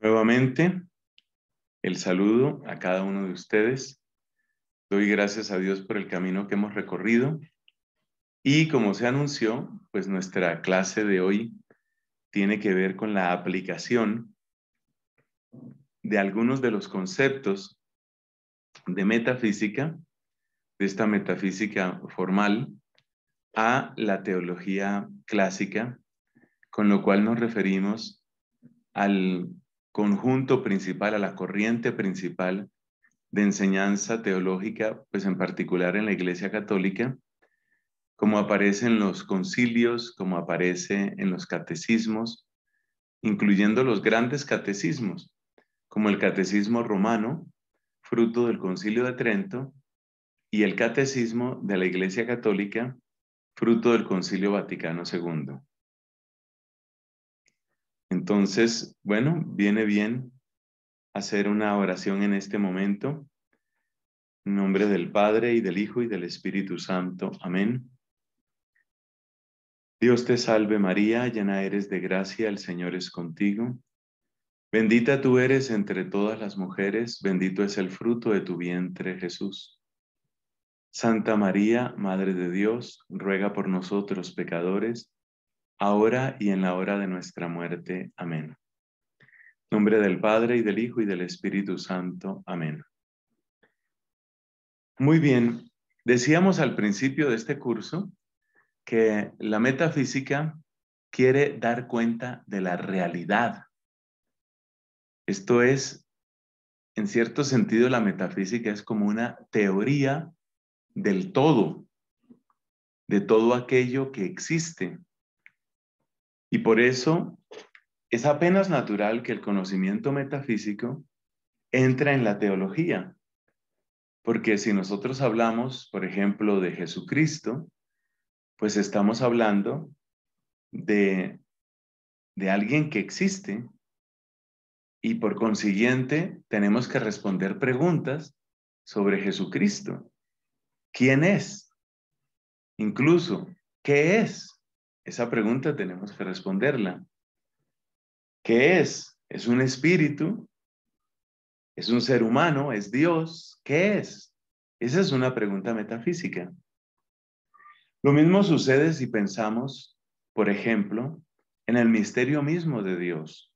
Nuevamente, el saludo a cada uno de ustedes. Doy gracias a Dios por el camino que hemos recorrido. Y como se anunció, pues nuestra clase de hoy tiene que ver con la aplicación de algunos de los conceptos de metafísica, de esta metafísica formal, a la teología clásica, con lo cual nos referimos al conjunto principal, a la corriente principal de enseñanza teológica, pues en particular en la Iglesia Católica, como aparece en los concilios, como aparece en los catecismos, incluyendo los grandes catecismos, como el catecismo romano, fruto del concilio de Trento, y el catecismo de la Iglesia Católica, fruto del concilio Vaticano II. Entonces, bueno, viene bien hacer una oración en este momento. En nombre del Padre y del Hijo y del Espíritu Santo. Amén. Dios te salve María, llena eres de gracia, el Señor es contigo. Bendita tú eres entre todas las mujeres, bendito es el fruto de tu vientre Jesús. Santa María, Madre de Dios, ruega por nosotros pecadores ahora y en la hora de nuestra muerte. Amén. Nombre del Padre y del Hijo y del Espíritu Santo. Amén. Muy bien, decíamos al principio de este curso que la metafísica quiere dar cuenta de la realidad. Esto es, en cierto sentido, la metafísica es como una teoría del todo, de todo aquello que existe, y por eso es apenas natural que el conocimiento metafísico entra en la teología. Porque si nosotros hablamos, por ejemplo, de Jesucristo, pues estamos hablando de, de alguien que existe y por consiguiente tenemos que responder preguntas sobre Jesucristo. ¿Quién es? Incluso, ¿qué es? Esa pregunta tenemos que responderla. ¿Qué es? ¿Es un espíritu? ¿Es un ser humano? ¿Es Dios? ¿Qué es? Esa es una pregunta metafísica. Lo mismo sucede si pensamos, por ejemplo, en el misterio mismo de Dios.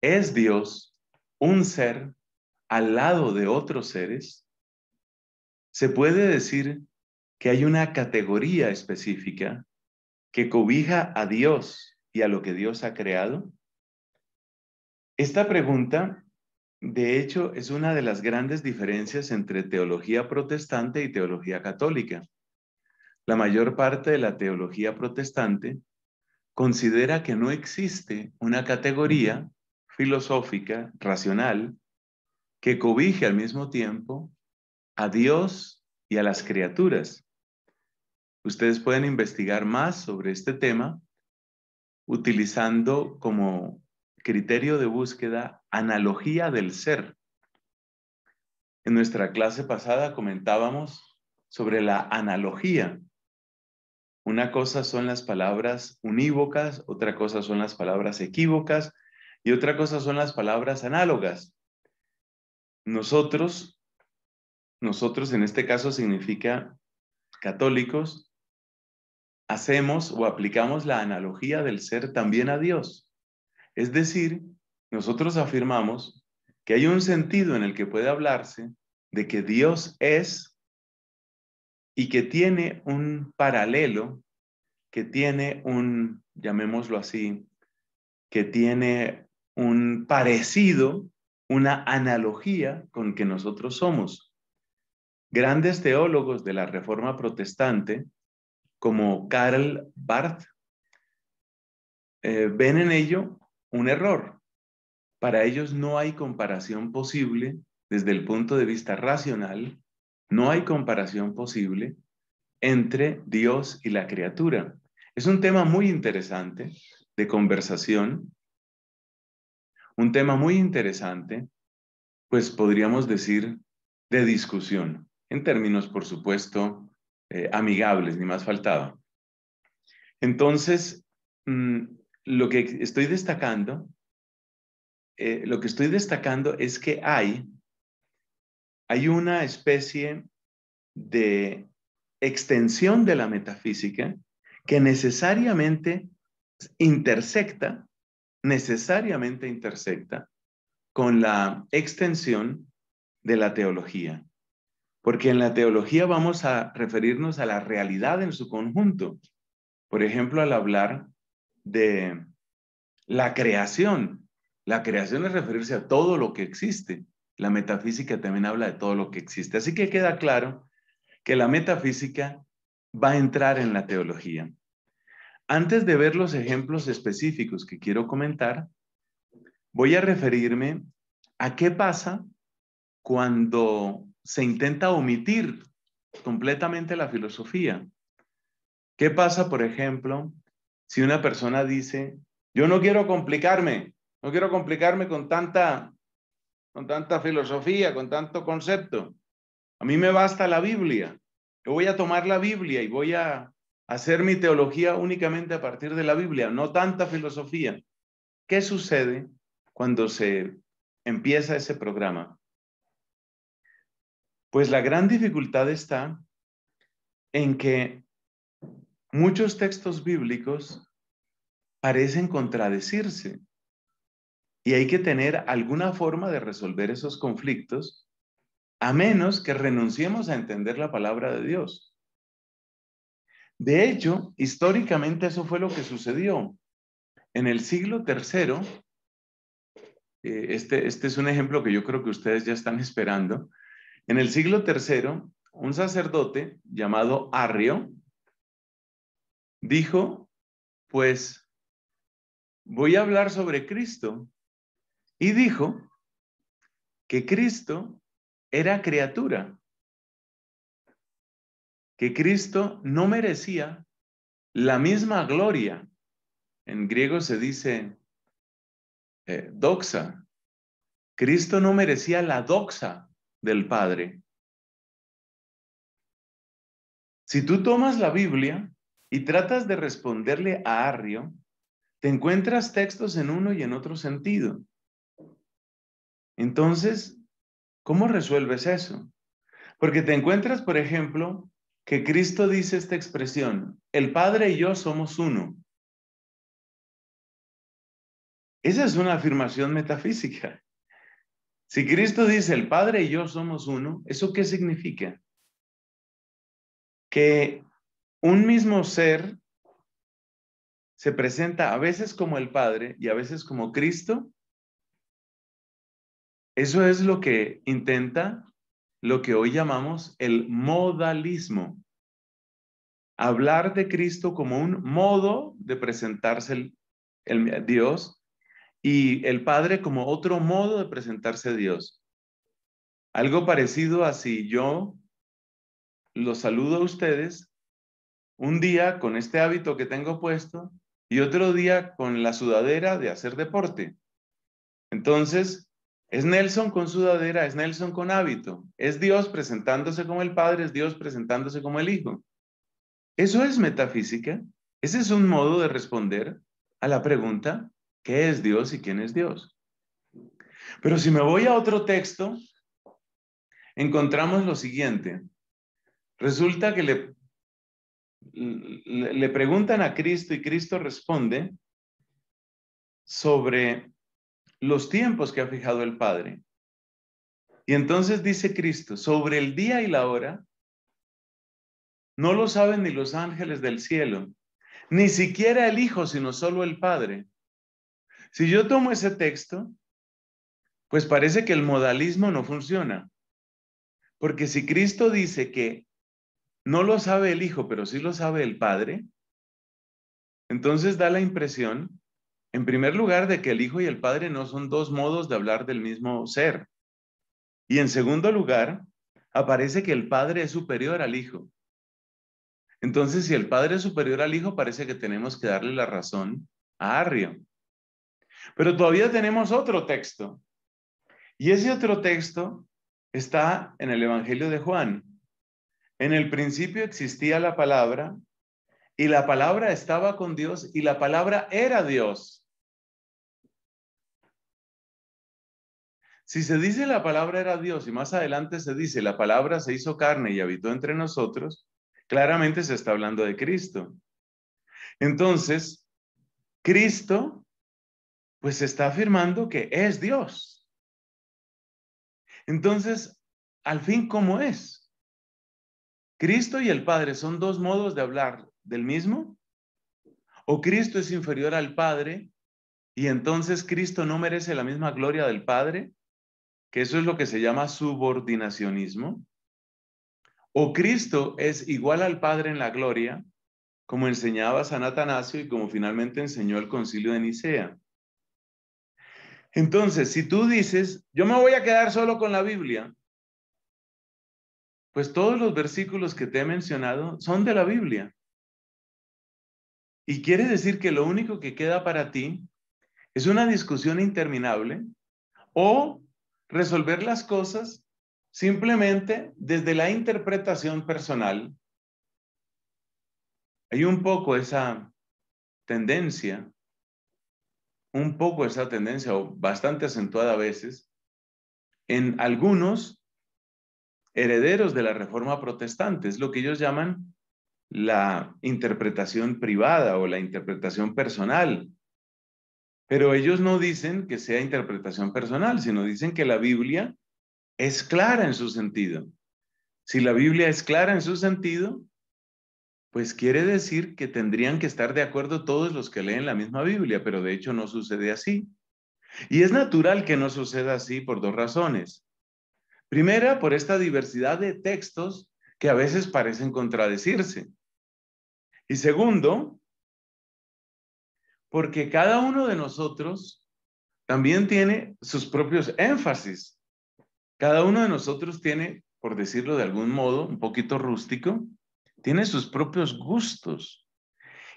¿Es Dios un ser al lado de otros seres? ¿Se puede decir que hay una categoría específica que cobija a Dios y a lo que Dios ha creado? Esta pregunta, de hecho, es una de las grandes diferencias entre teología protestante y teología católica. La mayor parte de la teología protestante considera que no existe una categoría filosófica, racional, que cobije al mismo tiempo a Dios y a las criaturas. Ustedes pueden investigar más sobre este tema utilizando como criterio de búsqueda analogía del ser. En nuestra clase pasada comentábamos sobre la analogía. Una cosa son las palabras unívocas, otra cosa son las palabras equívocas y otra cosa son las palabras análogas. Nosotros, nosotros en este caso significa católicos, hacemos o aplicamos la analogía del ser también a Dios. Es decir, nosotros afirmamos que hay un sentido en el que puede hablarse de que Dios es y que tiene un paralelo, que tiene un, llamémoslo así, que tiene un parecido, una analogía con que nosotros somos. Grandes teólogos de la Reforma Protestante como Karl Barth, eh, ven en ello un error. Para ellos no hay comparación posible desde el punto de vista racional, no hay comparación posible entre Dios y la criatura. Es un tema muy interesante de conversación, un tema muy interesante, pues podríamos decir, de discusión, en términos, por supuesto, eh, amigables, ni más faltaba. Entonces, mm, lo que estoy destacando, eh, lo que estoy destacando es que hay, hay una especie de extensión de la metafísica que necesariamente intersecta, necesariamente intersecta con la extensión de la teología. Porque en la teología vamos a referirnos a la realidad en su conjunto. Por ejemplo, al hablar de la creación. La creación es referirse a todo lo que existe. La metafísica también habla de todo lo que existe. Así que queda claro que la metafísica va a entrar en la teología. Antes de ver los ejemplos específicos que quiero comentar, voy a referirme a qué pasa cuando se intenta omitir completamente la filosofía. ¿Qué pasa, por ejemplo, si una persona dice, yo no quiero complicarme, no quiero complicarme con tanta, con tanta filosofía, con tanto concepto? A mí me basta la Biblia. Yo voy a tomar la Biblia y voy a hacer mi teología únicamente a partir de la Biblia, no tanta filosofía. ¿Qué sucede cuando se empieza ese programa? Pues la gran dificultad está en que muchos textos bíblicos parecen contradecirse y hay que tener alguna forma de resolver esos conflictos a menos que renunciemos a entender la palabra de Dios. De hecho, históricamente eso fue lo que sucedió. En el siglo III, eh, este, este es un ejemplo que yo creo que ustedes ya están esperando, en el siglo III, un sacerdote llamado Arrio dijo, pues voy a hablar sobre Cristo. Y dijo que Cristo era criatura, que Cristo no merecía la misma gloria. En griego se dice eh, doxa. Cristo no merecía la doxa del Padre. Si tú tomas la Biblia y tratas de responderle a Arrio, te encuentras textos en uno y en otro sentido. Entonces, ¿cómo resuelves eso? Porque te encuentras, por ejemplo, que Cristo dice esta expresión, el Padre y yo somos uno. Esa es una afirmación metafísica. Si Cristo dice, el Padre y yo somos uno, ¿eso qué significa? Que un mismo ser se presenta a veces como el Padre y a veces como Cristo. Eso es lo que intenta lo que hoy llamamos el modalismo. Hablar de Cristo como un modo de presentarse el, Dios y el Padre como otro modo de presentarse a Dios. Algo parecido a si yo los saludo a ustedes un día con este hábito que tengo puesto y otro día con la sudadera de hacer deporte. Entonces, es Nelson con sudadera, es Nelson con hábito, es Dios presentándose como el Padre, es Dios presentándose como el Hijo. Eso es metafísica. Ese es un modo de responder a la pregunta qué es Dios y quién es Dios. Pero si me voy a otro texto, encontramos lo siguiente. Resulta que le, le, preguntan a Cristo y Cristo responde sobre los tiempos que ha fijado el Padre. Y entonces dice Cristo, sobre el día y la hora, no lo saben ni los ángeles del cielo, ni siquiera el Hijo, sino solo el Padre. Si yo tomo ese texto, pues parece que el modalismo no funciona. Porque si Cristo dice que no lo sabe el Hijo, pero sí lo sabe el Padre, entonces da la impresión, en primer lugar, de que el Hijo y el Padre no son dos modos de hablar del mismo ser. Y en segundo lugar, aparece que el Padre es superior al Hijo. Entonces, si el Padre es superior al Hijo, parece que tenemos que darle la razón a Arrio. Pero todavía tenemos otro texto. Y ese otro texto está en el Evangelio de Juan. En el principio existía la palabra y la palabra estaba con Dios y la palabra era Dios. Si se dice la palabra era Dios y más adelante se dice la palabra se hizo carne y habitó entre nosotros, claramente se está hablando de Cristo. Entonces, Cristo pues está afirmando que es Dios. Entonces, al fin, ¿cómo es? ¿Cristo y el Padre son dos modos de hablar del mismo? ¿O Cristo es inferior al Padre y entonces Cristo no merece la misma gloria del Padre? Que eso es lo que se llama subordinacionismo. ¿O Cristo es igual al Padre en la gloria, como enseñaba San Atanasio y como finalmente enseñó el concilio de Nicea? Entonces, si tú dices, yo me voy a quedar solo con la Biblia, pues todos los versículos que te he mencionado son de la Biblia. Y quiere decir que lo único que queda para ti es una discusión interminable o resolver las cosas simplemente desde la interpretación personal. Hay un poco esa tendencia un poco esa tendencia, o bastante acentuada a veces, en algunos herederos de la Reforma Protestante. Es lo que ellos llaman la interpretación privada o la interpretación personal. Pero ellos no dicen que sea interpretación personal, sino dicen que la Biblia es clara en su sentido. Si la Biblia es clara en su sentido, pues quiere decir que tendrían que estar de acuerdo todos los que leen la misma Biblia, pero de hecho no sucede así. Y es natural que no suceda así por dos razones. Primera, por esta diversidad de textos que a veces parecen contradecirse. Y segundo, porque cada uno de nosotros también tiene sus propios énfasis. Cada uno de nosotros tiene, por decirlo de algún modo, un poquito rústico, tiene sus propios gustos.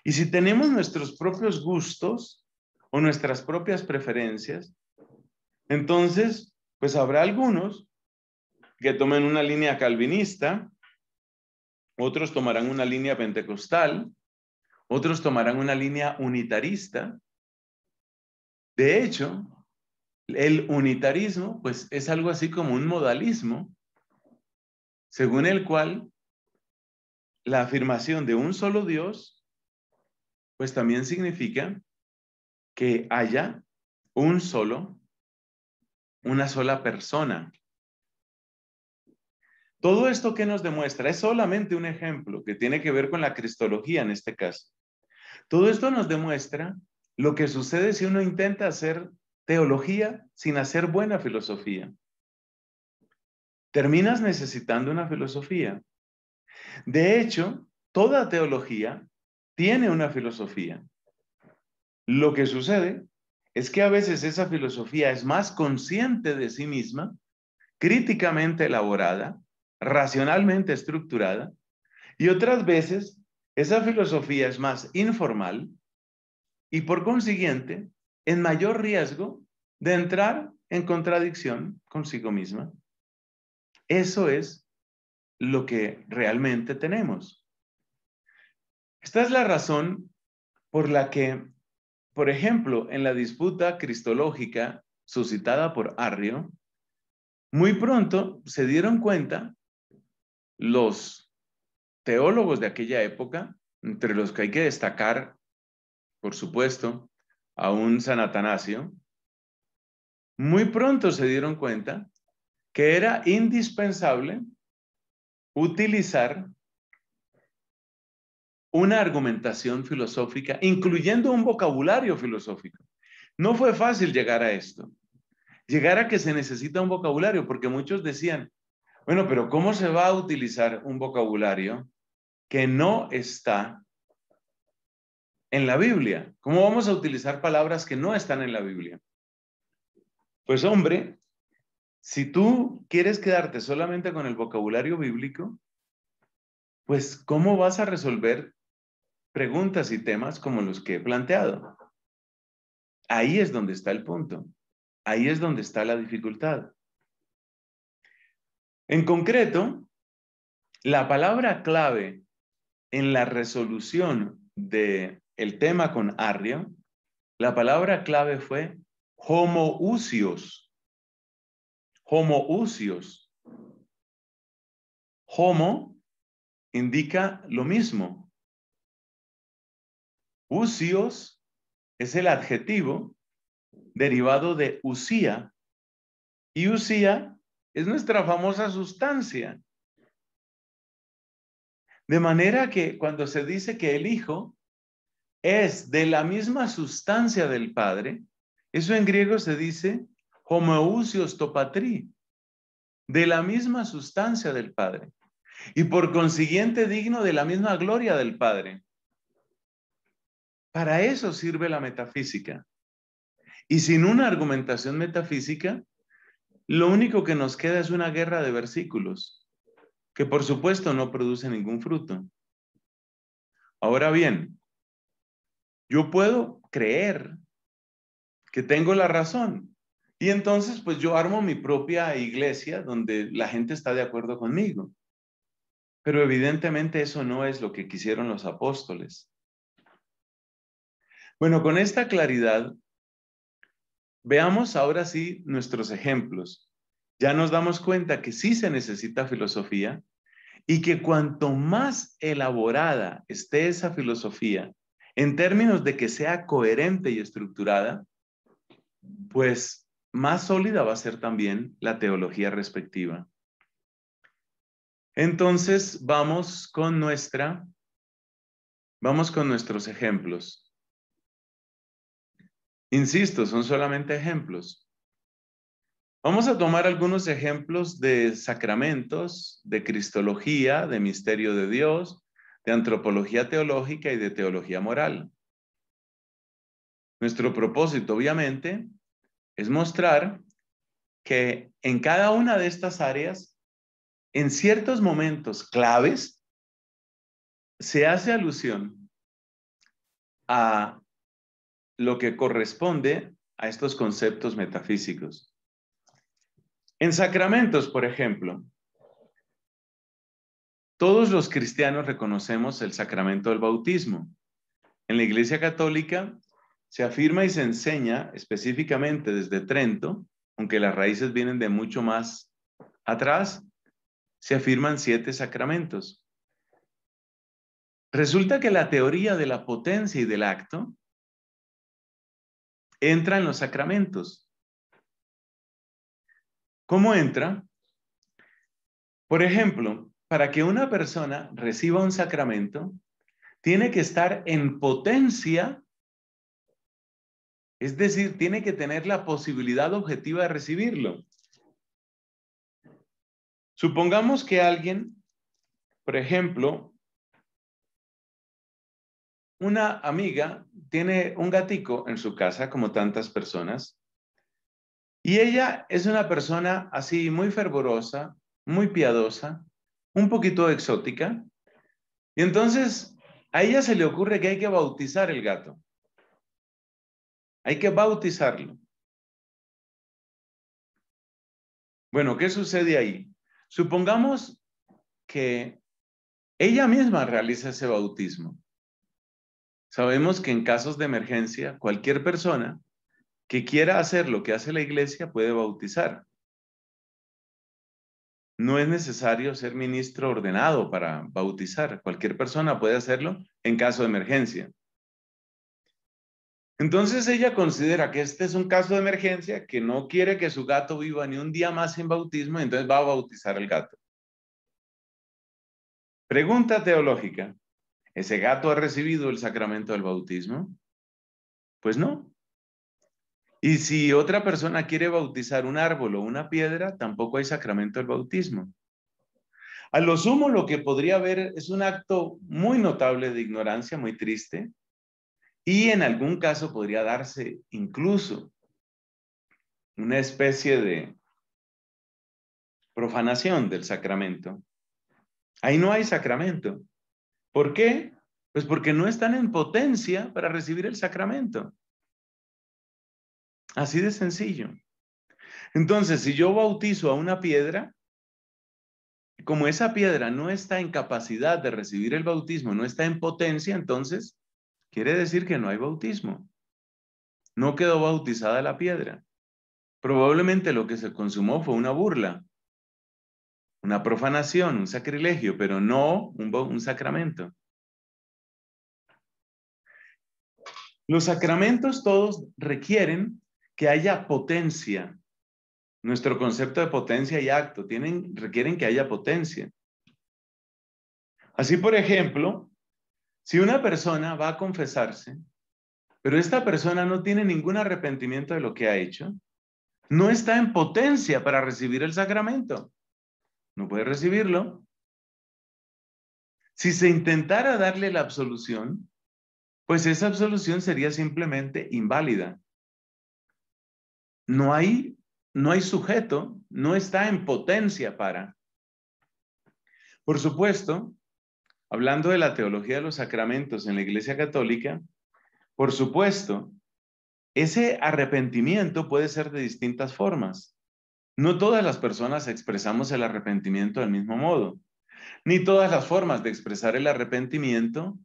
Y si tenemos nuestros propios gustos o nuestras propias preferencias, entonces, pues habrá algunos que tomen una línea calvinista, otros tomarán una línea pentecostal, otros tomarán una línea unitarista. De hecho, el unitarismo, pues es algo así como un modalismo, según el cual la afirmación de un solo Dios, pues también significa que haya un solo, una sola persona. Todo esto que nos demuestra es solamente un ejemplo que tiene que ver con la cristología en este caso. Todo esto nos demuestra lo que sucede si uno intenta hacer teología sin hacer buena filosofía. Terminas necesitando una filosofía de hecho, toda teología tiene una filosofía. Lo que sucede es que a veces esa filosofía es más consciente de sí misma, críticamente elaborada, racionalmente estructurada, y otras veces esa filosofía es más informal y por consiguiente en mayor riesgo de entrar en contradicción consigo misma. Eso es lo que realmente tenemos. Esta es la razón por la que, por ejemplo, en la disputa cristológica suscitada por Arrio, muy pronto se dieron cuenta los teólogos de aquella época, entre los que hay que destacar, por supuesto, a un San Atanasio, muy pronto se dieron cuenta que era indispensable utilizar una argumentación filosófica, incluyendo un vocabulario filosófico. No fue fácil llegar a esto, llegar a que se necesita un vocabulario, porque muchos decían, bueno, pero ¿cómo se va a utilizar un vocabulario que no está en la Biblia? ¿Cómo vamos a utilizar palabras que no están en la Biblia? Pues hombre, si tú quieres quedarte solamente con el vocabulario bíblico, pues ¿cómo vas a resolver preguntas y temas como los que he planteado? Ahí es donde está el punto. Ahí es donde está la dificultad. En concreto, la palabra clave en la resolución del tema con Arrio, la palabra clave fue homoousios. Homo usios. Homo indica lo mismo. Usios es el adjetivo derivado de usía. Y usía es nuestra famosa sustancia. De manera que cuando se dice que el Hijo es de la misma sustancia del Padre, eso en griego se dice homoousios de la misma sustancia del Padre, y por consiguiente digno de la misma gloria del Padre. Para eso sirve la metafísica. Y sin una argumentación metafísica, lo único que nos queda es una guerra de versículos, que por supuesto no produce ningún fruto. Ahora bien, yo puedo creer que tengo la razón, y entonces, pues yo armo mi propia iglesia donde la gente está de acuerdo conmigo. Pero evidentemente eso no es lo que quisieron los apóstoles. Bueno, con esta claridad, veamos ahora sí nuestros ejemplos. Ya nos damos cuenta que sí se necesita filosofía y que cuanto más elaborada esté esa filosofía, en términos de que sea coherente y estructurada, pues más sólida va a ser también la teología respectiva. Entonces, vamos con nuestra vamos con nuestros ejemplos. Insisto, son solamente ejemplos. Vamos a tomar algunos ejemplos de sacramentos, de cristología, de misterio de Dios, de antropología teológica y de teología moral. Nuestro propósito, obviamente, es mostrar que en cada una de estas áreas, en ciertos momentos claves, se hace alusión a lo que corresponde a estos conceptos metafísicos. En sacramentos, por ejemplo, todos los cristianos reconocemos el sacramento del bautismo. En la Iglesia Católica se afirma y se enseña específicamente desde Trento, aunque las raíces vienen de mucho más atrás, se afirman siete sacramentos. Resulta que la teoría de la potencia y del acto entra en los sacramentos. ¿Cómo entra? Por ejemplo, para que una persona reciba un sacramento, tiene que estar en potencia es decir, tiene que tener la posibilidad objetiva de recibirlo. Supongamos que alguien, por ejemplo, una amiga tiene un gatico en su casa, como tantas personas, y ella es una persona así muy fervorosa, muy piadosa, un poquito exótica, y entonces a ella se le ocurre que hay que bautizar el gato. Hay que bautizarlo. Bueno, ¿qué sucede ahí? Supongamos que ella misma realiza ese bautismo. Sabemos que en casos de emergencia, cualquier persona que quiera hacer lo que hace la iglesia puede bautizar. No es necesario ser ministro ordenado para bautizar. Cualquier persona puede hacerlo en caso de emergencia. Entonces ella considera que este es un caso de emergencia, que no quiere que su gato viva ni un día más sin bautismo, entonces va a bautizar al gato. Pregunta teológica, ¿ese gato ha recibido el sacramento del bautismo? Pues no. Y si otra persona quiere bautizar un árbol o una piedra, tampoco hay sacramento del bautismo. A lo sumo, lo que podría haber es un acto muy notable de ignorancia, muy triste, y en algún caso podría darse incluso una especie de profanación del sacramento. Ahí no hay sacramento. ¿Por qué? Pues porque no están en potencia para recibir el sacramento. Así de sencillo. Entonces, si yo bautizo a una piedra, como esa piedra no está en capacidad de recibir el bautismo, no está en potencia, entonces Quiere decir que no hay bautismo. No quedó bautizada la piedra. Probablemente lo que se consumó fue una burla, una profanación, un sacrilegio, pero no un, un sacramento. Los sacramentos todos requieren que haya potencia. Nuestro concepto de potencia y acto tienen, requieren que haya potencia. Así, por ejemplo, si una persona va a confesarse, pero esta persona no tiene ningún arrepentimiento de lo que ha hecho, no está en potencia para recibir el sacramento. No puede recibirlo. Si se intentara darle la absolución, pues esa absolución sería simplemente inválida. No hay, no hay sujeto, no está en potencia para. Por supuesto, hablando de la teología de los sacramentos en la Iglesia Católica, por supuesto, ese arrepentimiento puede ser de distintas formas. No todas las personas expresamos el arrepentimiento del mismo modo, ni todas las formas de expresar el arrepentimiento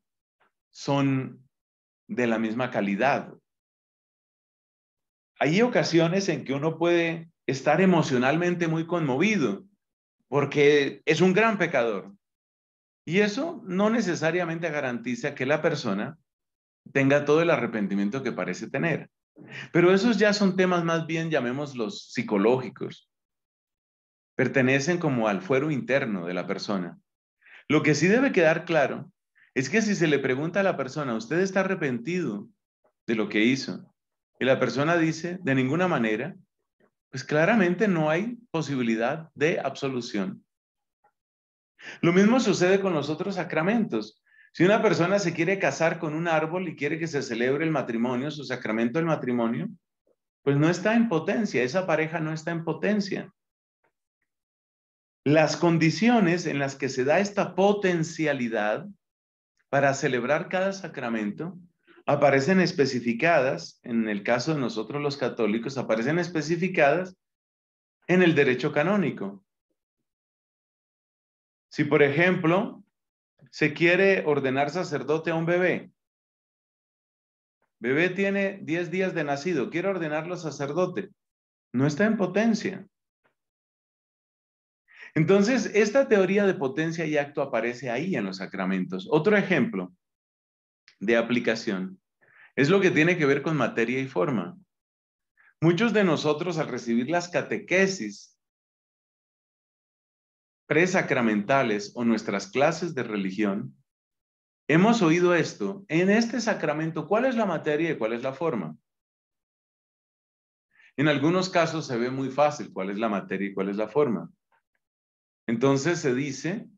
son de la misma calidad. Hay ocasiones en que uno puede estar emocionalmente muy conmovido porque es un gran pecador, y eso no necesariamente garantiza que la persona tenga todo el arrepentimiento que parece tener. Pero esos ya son temas más bien, llamémoslos psicológicos. Pertenecen como al fuero interno de la persona. Lo que sí debe quedar claro es que si se le pregunta a la persona, ¿usted está arrepentido de lo que hizo? Y la persona dice, de ninguna manera, pues claramente no hay posibilidad de absolución. Lo mismo sucede con los otros sacramentos. Si una persona se quiere casar con un árbol y quiere que se celebre el matrimonio, su sacramento del matrimonio, pues no está en potencia, esa pareja no está en potencia. Las condiciones en las que se da esta potencialidad para celebrar cada sacramento aparecen especificadas, en el caso de nosotros los católicos, aparecen especificadas en el derecho canónico. Si, por ejemplo, se quiere ordenar sacerdote a un bebé, bebé tiene 10 días de nacido, quiere ordenarlo sacerdote, no está en potencia. Entonces, esta teoría de potencia y acto aparece ahí en los sacramentos. Otro ejemplo de aplicación es lo que tiene que ver con materia y forma. Muchos de nosotros al recibir las catequesis presacramentales o nuestras clases de religión, hemos oído esto. En este sacramento, ¿cuál es la materia y cuál es la forma? En algunos casos se ve muy fácil cuál es la materia y cuál es la forma. Entonces se dice,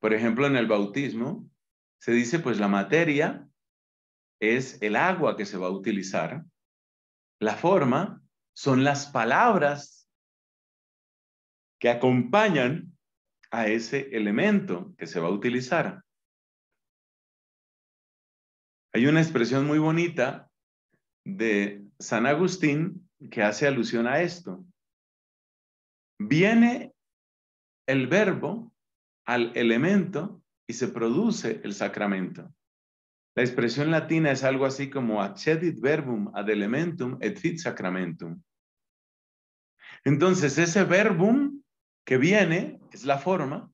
por ejemplo, en el bautismo, se dice pues la materia es el agua que se va a utilizar, la forma son las palabras que acompañan a ese elemento que se va a utilizar. Hay una expresión muy bonita de San Agustín que hace alusión a esto. Viene el verbo al elemento y se produce el sacramento. La expresión latina es algo así como accedit verbum ad elementum et fit sacramentum. Entonces, ese verbum que viene es la forma,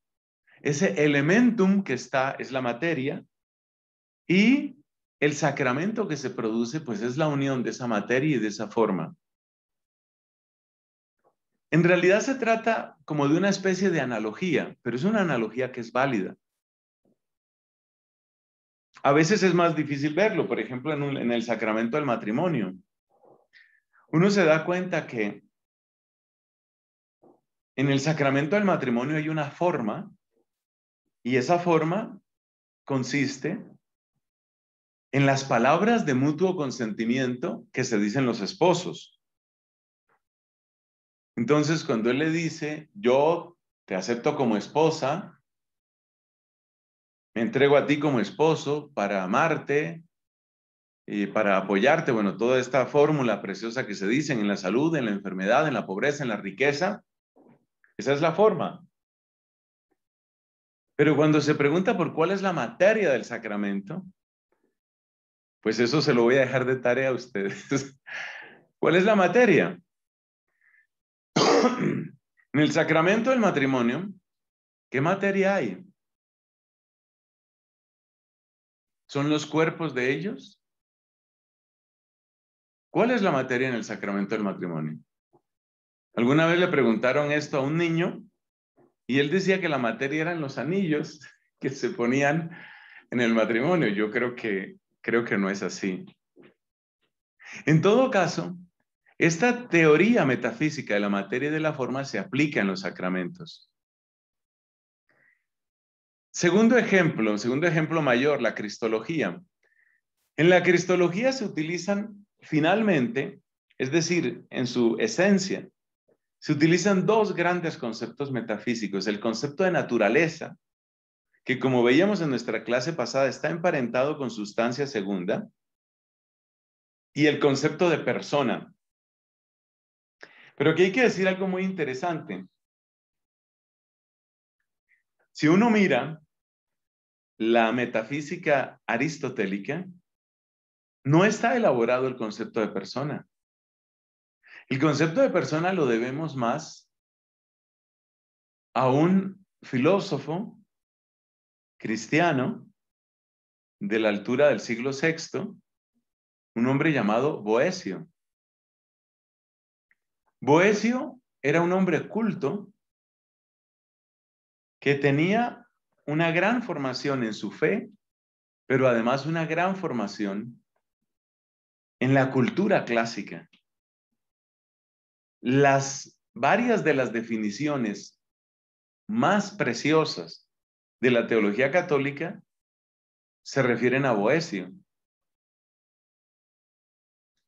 ese elementum que está es la materia y el sacramento que se produce pues es la unión de esa materia y de esa forma. En realidad se trata como de una especie de analogía, pero es una analogía que es válida. A veces es más difícil verlo, por ejemplo, en, el sacramento del matrimonio. Uno se da cuenta que en el sacramento del matrimonio hay una forma y esa forma consiste en las palabras de mutuo consentimiento que se dicen los esposos. Entonces, cuando él le dice, yo te acepto como esposa, me entrego a ti como esposo para amarte y para apoyarte, bueno, toda esta fórmula preciosa que se dice en la salud, en la enfermedad, en la pobreza, en la riqueza, esa es la forma. Pero cuando se pregunta por cuál es la materia del sacramento, pues eso se lo voy a dejar de tarea a ustedes. ¿Cuál es la materia? en el sacramento del matrimonio, ¿qué materia hay? ¿Son los cuerpos de ellos? ¿Cuál es la materia en el sacramento del matrimonio? Alguna vez le preguntaron esto a un niño y él decía que la materia eran los anillos que se ponían en el matrimonio. Yo creo que, creo que no es así. En todo caso, esta teoría metafísica de la materia y de la forma se aplica en los sacramentos. Segundo ejemplo, segundo ejemplo mayor, la cristología. En la cristología se utilizan finalmente, es decir, en su esencia, se utilizan dos grandes conceptos metafísicos. El concepto de naturaleza, que como veíamos en nuestra clase pasada, está emparentado con sustancia segunda, y el concepto de persona. Pero que hay que decir algo muy interesante. Si uno mira la metafísica aristotélica, no está elaborado el concepto de persona. El concepto de persona lo debemos más a un filósofo cristiano de la altura del siglo VI, un hombre llamado Boesio. Boesio era un hombre culto que tenía una gran formación en su fe, pero además una gran formación en la cultura clásica. Las varias de las definiciones más preciosas de la teología católica se refieren a Boesio.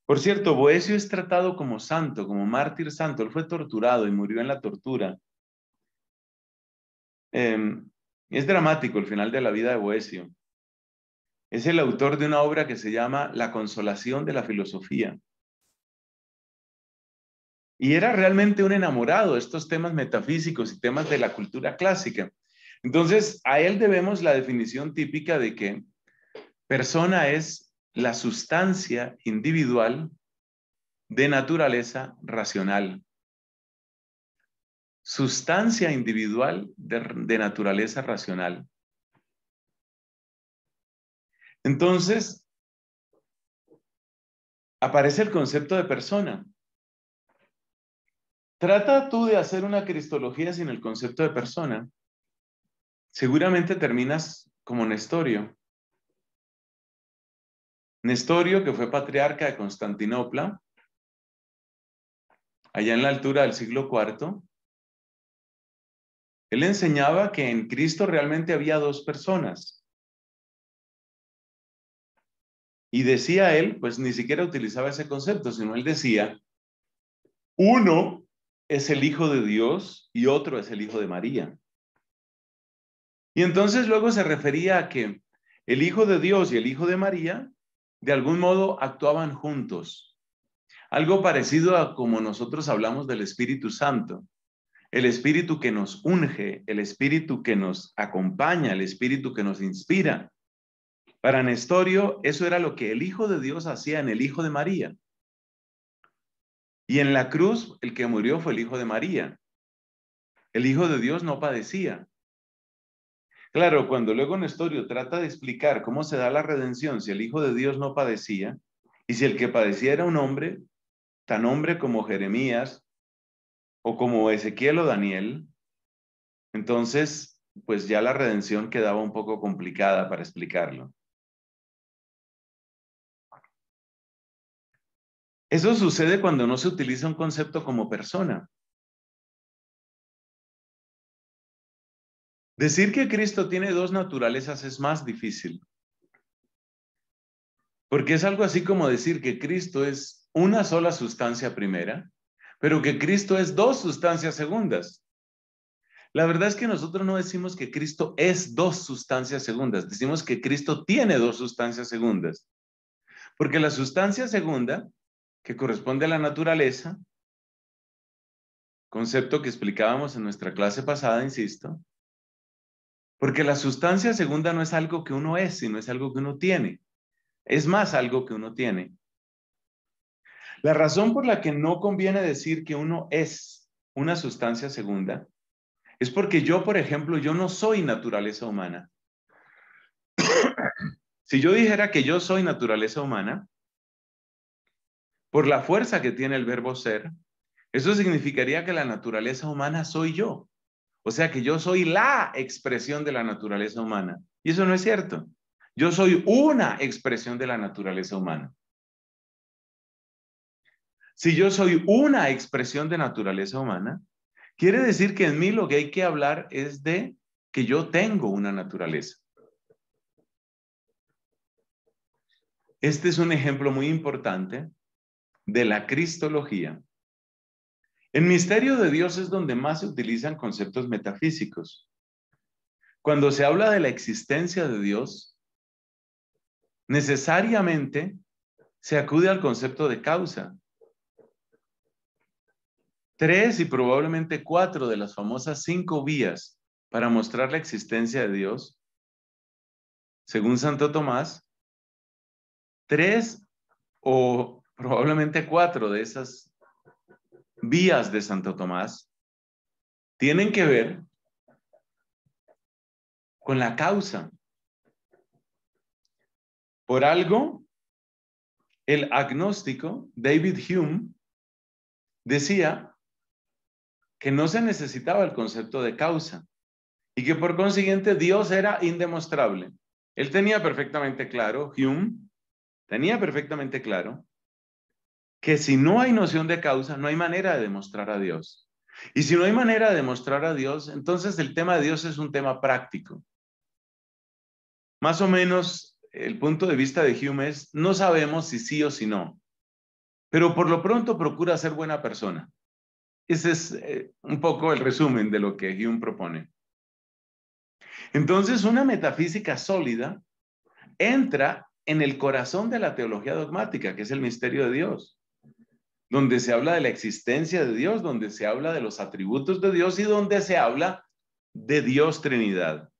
Por cierto, Boesio es tratado como santo, como mártir santo. Él fue torturado y murió en la tortura. Em, es dramático el final de la vida de Boesio. Es el autor de una obra que se llama La consolación de la filosofía. Y era realmente un enamorado de estos temas metafísicos y temas de la cultura clásica. Entonces, a él debemos la definición típica de que persona es la sustancia individual de naturaleza racional. Sustancia individual de, de naturaleza racional. Entonces, aparece el concepto de persona. Trata tú de hacer una cristología sin el concepto de persona. Seguramente terminas como Nestorio. Nestorio, que fue patriarca de Constantinopla, allá en la altura del siglo IV, él enseñaba que en Cristo realmente había dos personas. Y decía él, pues ni siquiera utilizaba ese concepto, sino él decía, uno es el Hijo de Dios y otro es el Hijo de María. Y entonces luego se refería a que el Hijo de Dios y el Hijo de María de algún modo actuaban juntos. Algo parecido a como nosotros hablamos del Espíritu Santo. El Espíritu que nos unge, el Espíritu que nos acompaña, el Espíritu que nos inspira. Para Nestorio, eso era lo que el Hijo de Dios hacía en el Hijo de María. Y en la cruz el que murió fue el Hijo de María. El Hijo de Dios no padecía. Claro, cuando luego Nestorio trata de explicar cómo se da la redención si el Hijo de Dios no padecía, y si el que padecía era un hombre, tan hombre como Jeremías, o como Ezequiel o Daniel, entonces, pues ya la redención quedaba un poco complicada para explicarlo. Eso sucede cuando no se utiliza un concepto como persona. Decir que Cristo tiene dos naturalezas es más difícil. Porque es algo así como decir que Cristo es una sola sustancia primera, pero que Cristo es dos sustancias segundas. La verdad es que nosotros no decimos que Cristo es dos sustancias segundas, decimos que Cristo tiene dos sustancias segundas. Porque la sustancia segunda que corresponde a la naturaleza, concepto que explicábamos en nuestra clase pasada, insisto, porque la sustancia segunda no es algo que uno es, sino es algo que uno tiene. Es más algo que uno tiene. La razón por la que no conviene decir que uno es una sustancia segunda es porque yo, por ejemplo, yo no soy naturaleza humana. si yo dijera que yo soy naturaleza humana, por la fuerza que tiene el verbo ser, eso significaría que la naturaleza humana soy yo. O sea que yo soy la expresión de la naturaleza humana. Y eso no es cierto. Yo soy una expresión de la naturaleza humana. Si yo soy una expresión de naturaleza humana, quiere decir que en mí lo que hay que hablar es de que yo tengo una naturaleza. Este es un ejemplo muy importante de la cristología. El misterio de Dios es donde más se utilizan conceptos metafísicos. Cuando se habla de la existencia de Dios, necesariamente se acude al concepto de causa. Tres y probablemente cuatro de las famosas cinco vías para mostrar la existencia de Dios, según Santo Tomás, tres o probablemente cuatro de esas vías de Santo Tomás tienen que ver con la causa. Por algo, el agnóstico David Hume decía que no se necesitaba el concepto de causa y que por consiguiente Dios era indemostrable. Él tenía perfectamente claro, Hume tenía perfectamente claro que si no hay noción de causa, no hay manera de demostrar a Dios. Y si no hay manera de demostrar a Dios, entonces el tema de Dios es un tema práctico. Más o menos el punto de vista de Hume es, no sabemos si sí o si no, pero por lo pronto procura ser buena persona. Ese es eh, un poco el resumen de lo que Hume propone. Entonces, una metafísica sólida entra en el corazón de la teología dogmática, que es el misterio de Dios donde se habla de la existencia de Dios, donde se habla de los atributos de Dios y donde se habla de Dios Trinidad.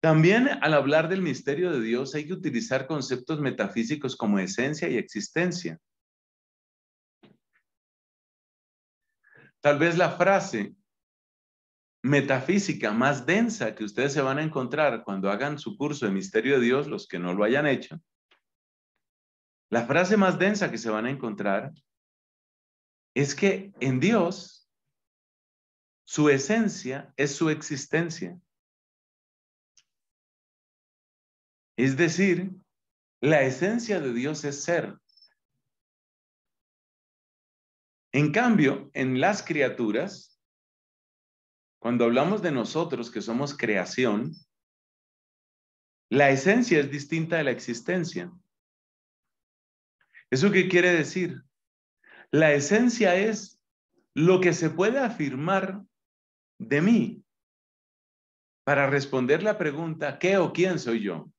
También al hablar del misterio de Dios hay que utilizar conceptos metafísicos como esencia y existencia. Tal vez la frase metafísica más densa que ustedes se van a encontrar cuando hagan su curso de misterio de Dios, los que no lo hayan hecho, la frase más densa que se van a encontrar es que en Dios su esencia es su existencia. Es decir, la esencia de Dios es ser. En cambio, en las criaturas, cuando hablamos de nosotros que somos creación, la esencia es distinta de la existencia. ¿Eso qué quiere decir? La esencia es lo que se puede afirmar de mí para responder la pregunta, ¿qué o quién soy yo?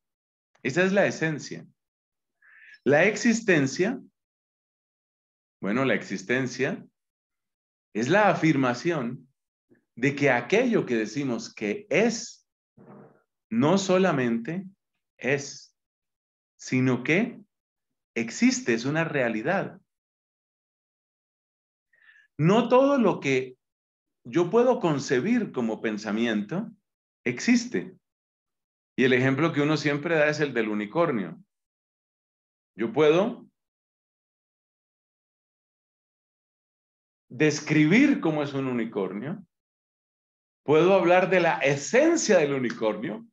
Esa es la esencia. La existencia, bueno, la existencia es la afirmación de que aquello que decimos que es, no solamente es, sino que existe, es una realidad. No todo lo que yo puedo concebir como pensamiento existe. Y el ejemplo que uno siempre da es el del unicornio. Yo puedo describir cómo es un unicornio, puedo hablar de la esencia del unicornio,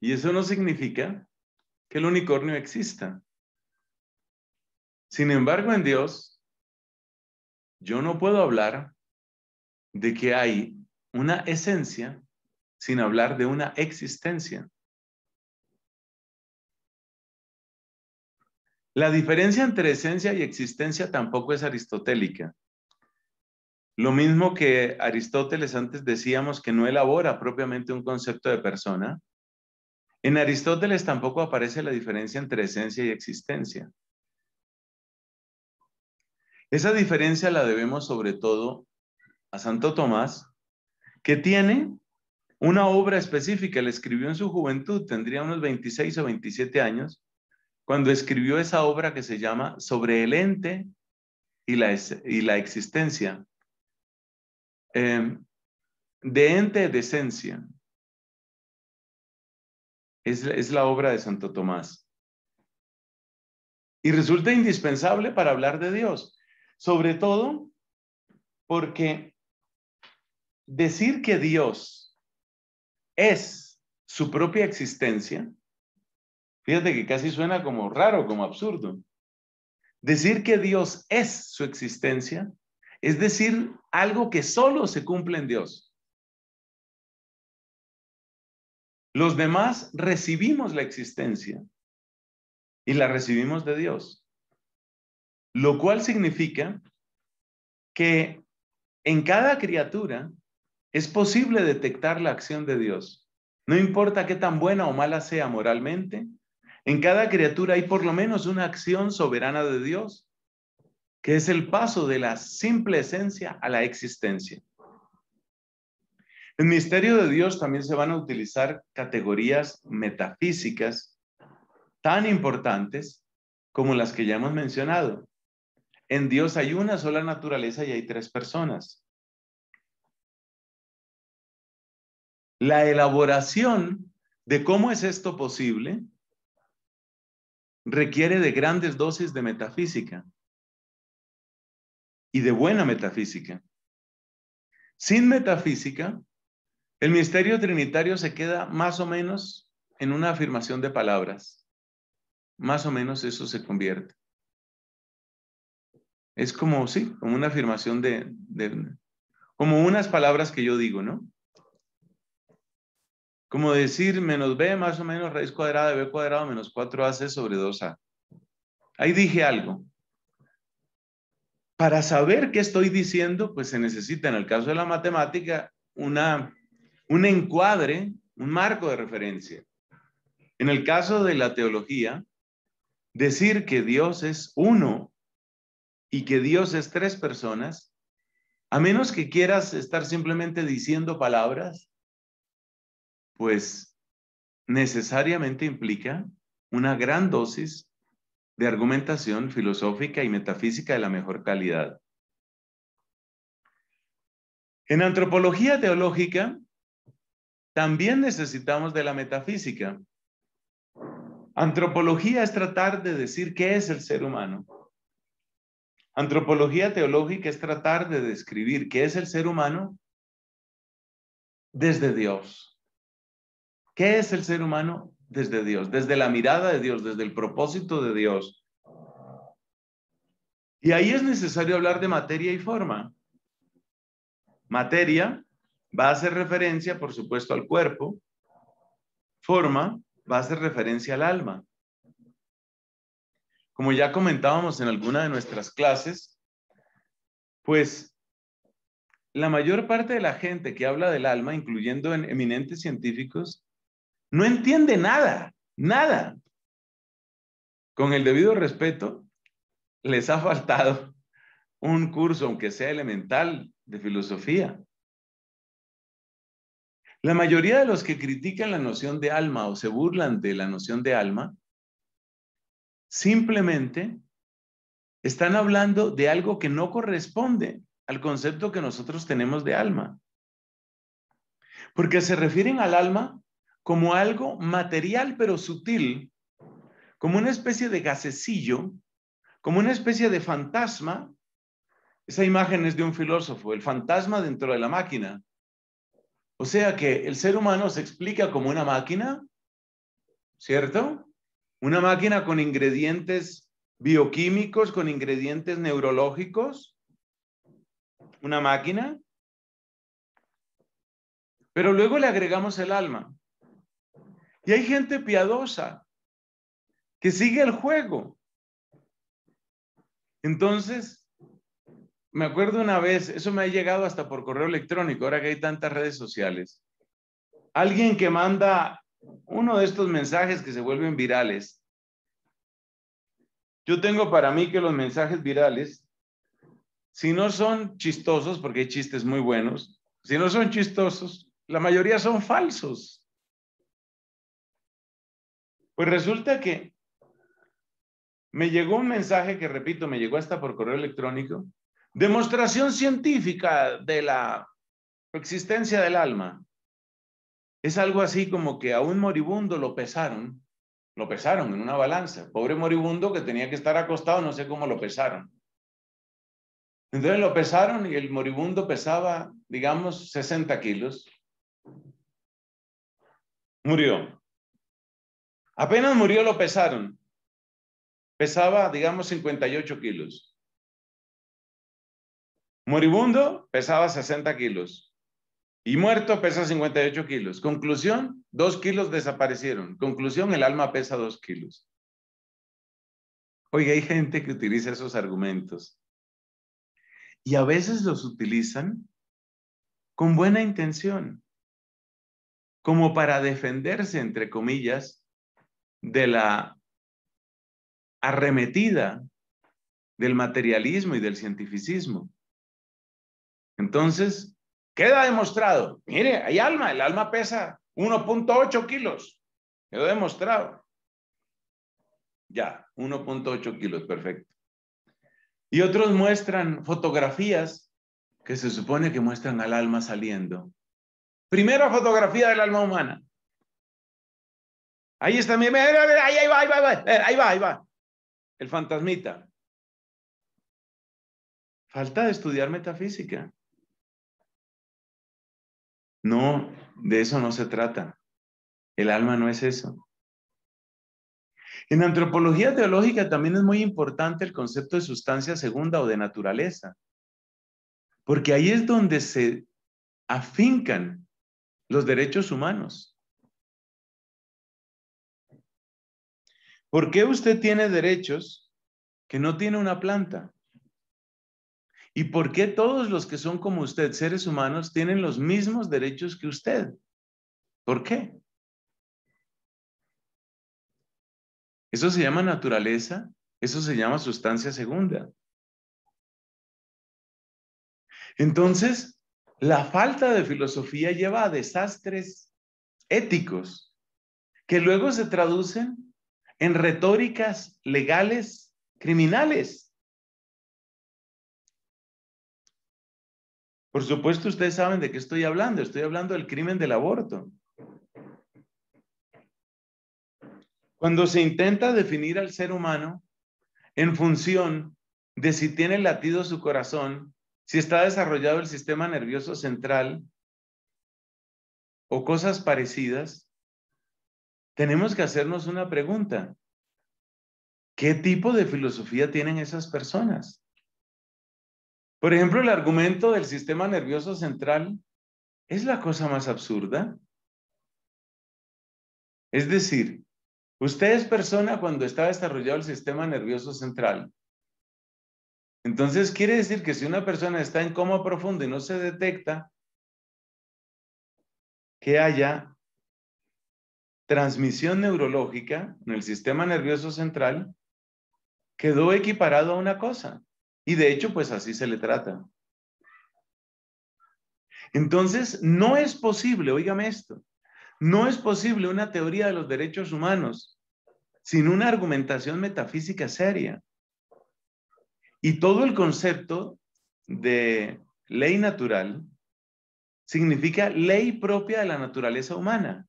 y eso no significa que el unicornio exista. Sin embargo, en Dios, yo no puedo hablar de que hay una esencia sin hablar de una existencia. La diferencia entre esencia y existencia tampoco es aristotélica. Lo mismo que Aristóteles antes decíamos que no elabora propiamente un concepto de persona, en Aristóteles tampoco aparece la diferencia entre esencia y existencia. Esa diferencia la debemos sobre todo a Santo Tomás, que tiene una obra específica, la escribió en su juventud, tendría unos 26 o 27 años, cuando escribió esa obra que se llama Sobre el ente y la, y la existencia. Eh, de ente de esencia. Es, es la obra de Santo Tomás. Y resulta indispensable para hablar de Dios. Sobre todo porque decir que Dios es su propia existencia, fíjate que casi suena como raro, como absurdo. Decir que Dios es su existencia es decir algo que solo se cumple en Dios. Los demás recibimos la existencia y la recibimos de Dios. Lo cual significa que en cada criatura es posible detectar la acción de Dios. No importa qué tan buena o mala sea moralmente, en cada criatura hay por lo menos una acción soberana de Dios, que es el paso de la simple esencia a la existencia. En el misterio de Dios también se van a utilizar categorías metafísicas tan importantes como las que ya hemos mencionado. En Dios hay una sola naturaleza y hay tres personas. La elaboración de cómo es esto posible requiere de grandes dosis de metafísica y de buena metafísica. Sin metafísica, el misterio trinitario se queda más o menos en una afirmación de palabras. Más o menos eso se convierte. Es como, sí, como una afirmación de, como unas palabras que yo digo, ¿no? Como decir menos b más o menos raíz cuadrada de b cuadrado menos 4ac sobre 2a. Ahí dije algo. Para saber qué estoy diciendo, pues se necesita en el caso de la matemática una, un encuadre, un marco de referencia. En el caso de la teología, decir que Dios es uno y que Dios es tres personas, a menos que quieras estar simplemente diciendo palabras, pues necesariamente implica una gran dosis de argumentación filosófica y metafísica de la mejor calidad. En antropología teológica, también necesitamos de la metafísica. Antropología es tratar de decir qué es el ser humano. Antropología teológica es tratar de describir qué es el ser humano desde Dios. ¿Qué es el ser humano desde Dios? Desde la mirada de Dios, desde el propósito de Dios. Y ahí es necesario hablar de materia y forma. Materia va a hacer referencia, por supuesto, al cuerpo. Forma va a hacer referencia al alma. Como ya comentábamos en alguna de nuestras clases, pues la mayor parte de la gente que habla del alma, incluyendo eminentes científicos, no entiende nada, nada. Con el debido respeto, les ha faltado un curso, aunque sea elemental, de filosofía. La mayoría de los que critican la noción de alma o se burlan de la noción de alma Simplemente están hablando de algo que no corresponde al concepto que nosotros tenemos de alma. Porque se refieren al alma como algo material pero sutil, como una especie de gasecillo, como una especie de fantasma. Esa imagen es de un filósofo, el fantasma dentro de la máquina. O sea que el ser humano se explica como una máquina, ¿cierto? Una máquina con ingredientes bioquímicos, con ingredientes neurológicos. Una máquina. Pero luego le agregamos el alma. Y hay gente piadosa que sigue el juego. Entonces, me acuerdo una vez, eso me ha llegado hasta por correo electrónico, ahora que hay tantas redes sociales. Alguien que manda uno de estos mensajes que se vuelven virales. Yo tengo para mí que los mensajes virales, si no son chistosos, porque hay chistes muy buenos, si no son chistosos, la mayoría son falsos. Pues resulta que me llegó un mensaje que, repito, me llegó hasta por correo electrónico, demostración científica de la existencia del alma. Es algo así como que a un moribundo lo pesaron, lo pesaron en una balanza. Pobre moribundo que tenía que estar acostado, no sé cómo lo pesaron. Entonces lo pesaron y el moribundo pesaba, digamos, 60 kilos. Murió. Apenas murió lo pesaron. Pesaba, digamos, 58 kilos. Moribundo pesaba 60 kilos. Y muerto pesa 58 kilos. Conclusión, dos kilos desaparecieron. Conclusión, el alma pesa dos kilos. Oiga, hay gente que utiliza esos argumentos. Y a veces los utilizan con buena intención, como para defenderse, entre comillas, de la arremetida del materialismo y del cientificismo. Entonces, Queda demostrado. Mire, hay alma, el alma pesa 1.8 kilos. Quedó demostrado. Ya, 1.8 kilos, perfecto. Y otros muestran fotografías que se supone que muestran al alma saliendo. Primera fotografía del alma humana. Ahí está mi... Ahí va, ahí va, ahí va, eh, ahí va, ahí va. El fantasmita. Falta de estudiar metafísica. No, de eso no se trata. El alma no es eso. En antropología teológica también es muy importante el concepto de sustancia segunda o de naturaleza, porque ahí es donde se afincan los derechos humanos. ¿Por qué usted tiene derechos que no tiene una planta? ¿Y por qué todos los que son como usted, seres humanos, tienen los mismos derechos que usted? ¿Por qué? Eso se llama naturaleza, eso se llama sustancia segunda. Entonces, la falta de filosofía lleva a desastres éticos que luego se traducen en retóricas legales criminales. Por supuesto, ustedes saben de qué estoy hablando. Estoy hablando del crimen del aborto. Cuando se intenta definir al ser humano en función de si tiene latido su corazón, si está desarrollado el sistema nervioso central o cosas parecidas, tenemos que hacernos una pregunta. ¿Qué tipo de filosofía tienen esas personas? Por ejemplo, el argumento del sistema nervioso central es la cosa más absurda. Es decir, usted es persona cuando está desarrollado el sistema nervioso central. Entonces quiere decir que si una persona está en coma profundo y no se detecta que haya transmisión neurológica en el sistema nervioso central, quedó equiparado a una cosa. Y de hecho, pues así se le trata. Entonces, no es posible, oígame esto, no es posible una teoría de los derechos humanos sin una argumentación metafísica seria. Y todo el concepto de ley natural significa ley propia de la naturaleza humana.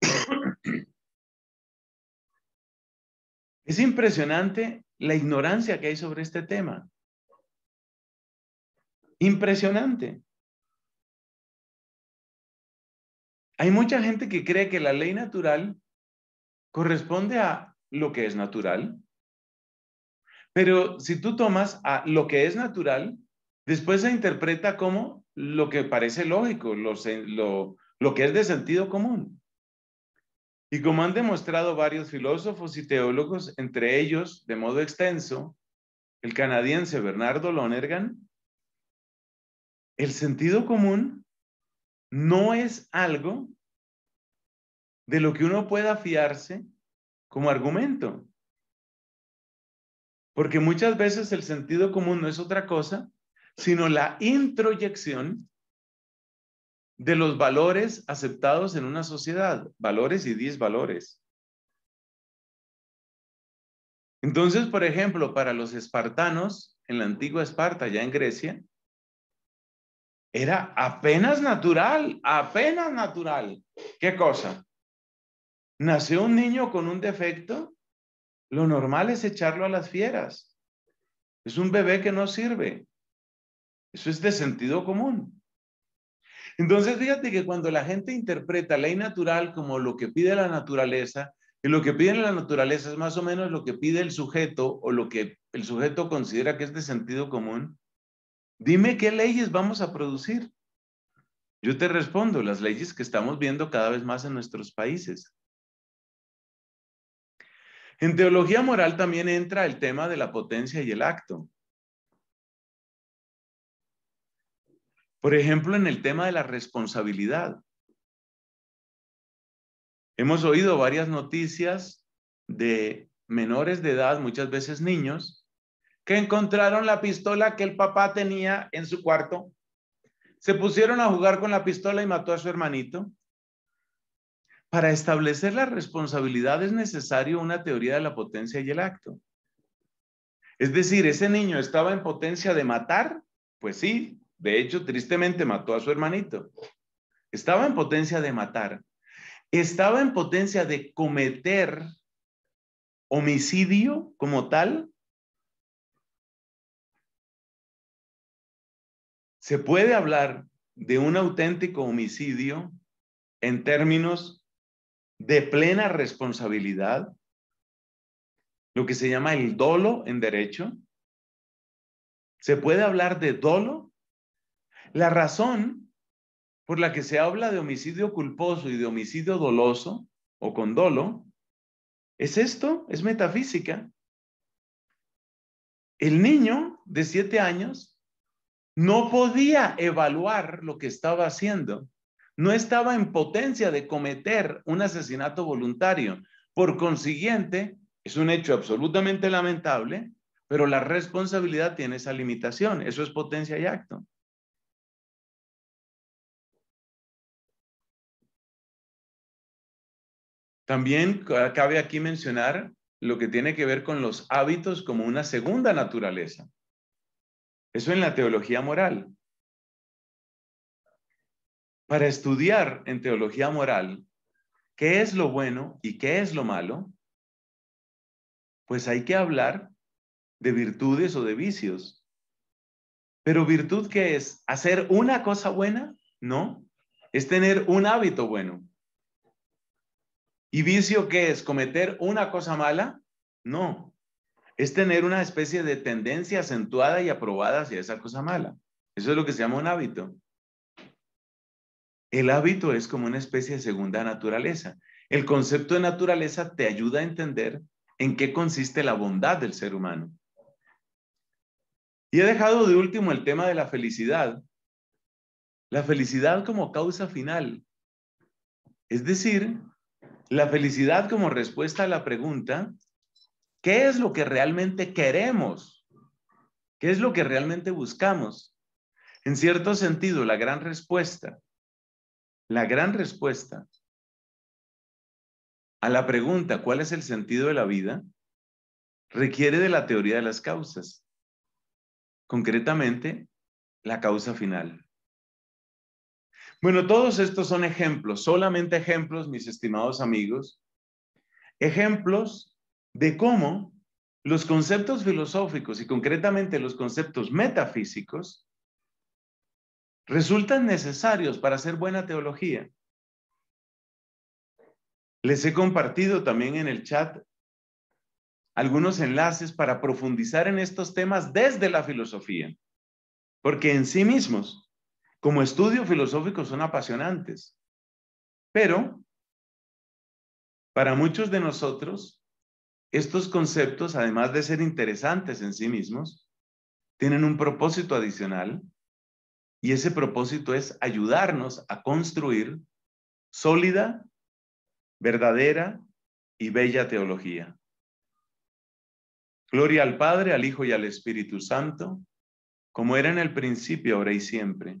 Es impresionante la ignorancia que hay sobre este tema. Impresionante. Hay mucha gente que cree que la ley natural corresponde a lo que es natural, pero si tú tomas a lo que es natural, después se interpreta como lo que parece lógico, lo, lo que es de sentido común. Y como han demostrado varios filósofos y teólogos, entre ellos, de modo extenso, el canadiense Bernardo Lonergan, el sentido común no es algo de lo que uno pueda fiarse como argumento. Porque muchas veces el sentido común no es otra cosa, sino la introyección de los valores aceptados en una sociedad, valores y disvalores. Entonces, por ejemplo, para los espartanos, en la antigua Esparta, ya en Grecia, era apenas natural, apenas natural. ¿Qué cosa? Nació un niño con un defecto, lo normal es echarlo a las fieras. Es un bebé que no sirve. Eso es de sentido común. Entonces, fíjate que cuando la gente interpreta ley natural como lo que pide la naturaleza, y lo que pide la naturaleza es más o menos lo que pide el sujeto o lo que el sujeto considera que es de sentido común, dime qué leyes vamos a producir. Yo te respondo, las leyes que estamos viendo cada vez más en nuestros países. En teología moral también entra el tema de la potencia y el acto. Por ejemplo, en el tema de la responsabilidad. Hemos oído varias noticias de menores de edad, muchas veces niños, que encontraron la pistola que el papá tenía en su cuarto, se pusieron a jugar con la pistola y mató a su hermanito. Para establecer la responsabilidad es necesario una teoría de la potencia y el acto. Es decir, ese niño estaba en potencia de matar, pues sí, de hecho, tristemente mató a su hermanito. Estaba en potencia de matar. Estaba en potencia de cometer homicidio como tal. Se puede hablar de un auténtico homicidio en términos de plena responsabilidad, lo que se llama el dolo en derecho. Se puede hablar de dolo la razón por la que se habla de homicidio culposo y de homicidio doloso o con dolo es esto, es metafísica. El niño de siete años no podía evaluar lo que estaba haciendo. No estaba en potencia de cometer un asesinato voluntario. Por consiguiente, es un hecho absolutamente lamentable, pero la responsabilidad tiene esa limitación. Eso es potencia y acto. También cabe aquí mencionar lo que tiene que ver con los hábitos como una segunda naturaleza. Eso en la teología moral. Para estudiar en teología moral qué es lo bueno y qué es lo malo, pues hay que hablar de virtudes o de vicios. Pero virtud qué es? ¿Hacer una cosa buena? No, es tener un hábito bueno. ¿Y vicio qué es? ¿Cometer una cosa mala? No. Es tener una especie de tendencia acentuada y aprobada hacia esa cosa mala. Eso es lo que se llama un hábito. El hábito es como una especie de segunda naturaleza. El concepto de naturaleza te ayuda a entender en qué consiste la bondad del ser humano. Y he dejado de último el tema de la felicidad. La felicidad como causa final. Es decir, la felicidad como respuesta a la pregunta, ¿qué es lo que realmente queremos? ¿Qué es lo que realmente buscamos? En cierto sentido, la gran respuesta, la gran respuesta a la pregunta, ¿cuál es el sentido de la vida? requiere de la teoría de las causas, concretamente la causa final. Bueno, todos estos son ejemplos, solamente ejemplos, mis estimados amigos, ejemplos de cómo los conceptos filosóficos y concretamente los conceptos metafísicos resultan necesarios para hacer buena teología. Les he compartido también en el chat algunos enlaces para profundizar en estos temas desde la filosofía, porque en sí mismos como estudio filosófico son apasionantes, pero para muchos de nosotros, estos conceptos, además de ser interesantes en sí mismos, tienen un propósito adicional y ese propósito es ayudarnos a construir sólida, verdadera y bella teología. Gloria al Padre, al Hijo y al Espíritu Santo, como era en el principio, ahora y siempre,